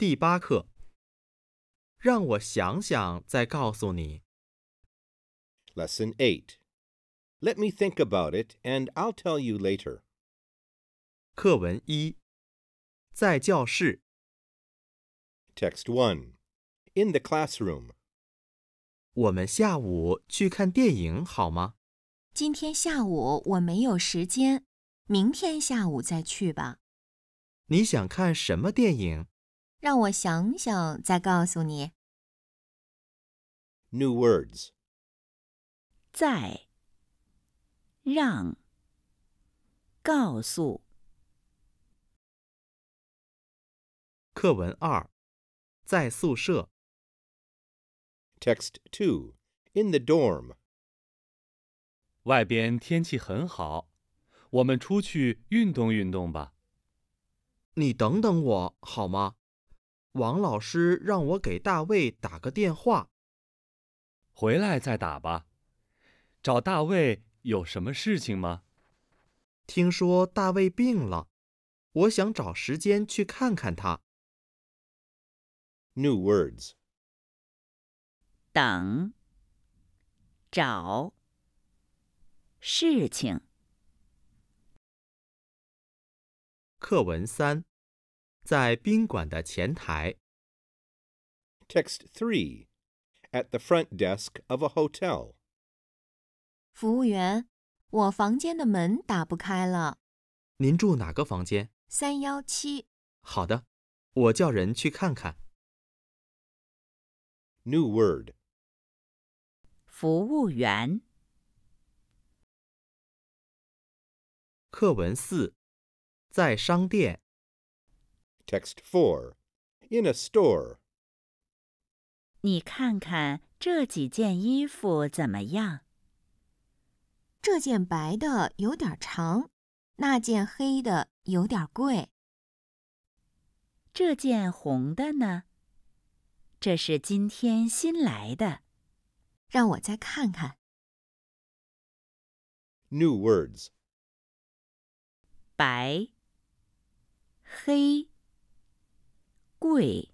第八课，让我想想再告诉你。Lesson eight, let me think about it and I'll tell you later. 课文一，在教室。Text one, in the classroom. 我们下午去看电影好吗？今天下午我没有时间，明天下午再去吧。你想看什么电影？让我想想，再告诉你。New words，在让告诉课文二，在宿舍。Text two, in the dorm. 外边天气很好，我们出去运动运动吧。你等等我好吗？王老师让我给大卫打个电话，回来再打吧。找大卫有什么事情吗？听说大卫病了，我想找时间去看看他。New words，等，找，事情，课文三。在宾馆的前台。Text three，at the front desk of a hotel。服务员，我房间的门打不开了。您住哪个房间？三幺七。好的，我叫人去看看。New word。服务员。课文四，在商店。Text 4. In a store. 你看看这几件衣服怎么样？这件白的有点长，那件黑的有点贵。这件红的呢？这是今天新来的。让我再看看。New words. 白、黑。贵。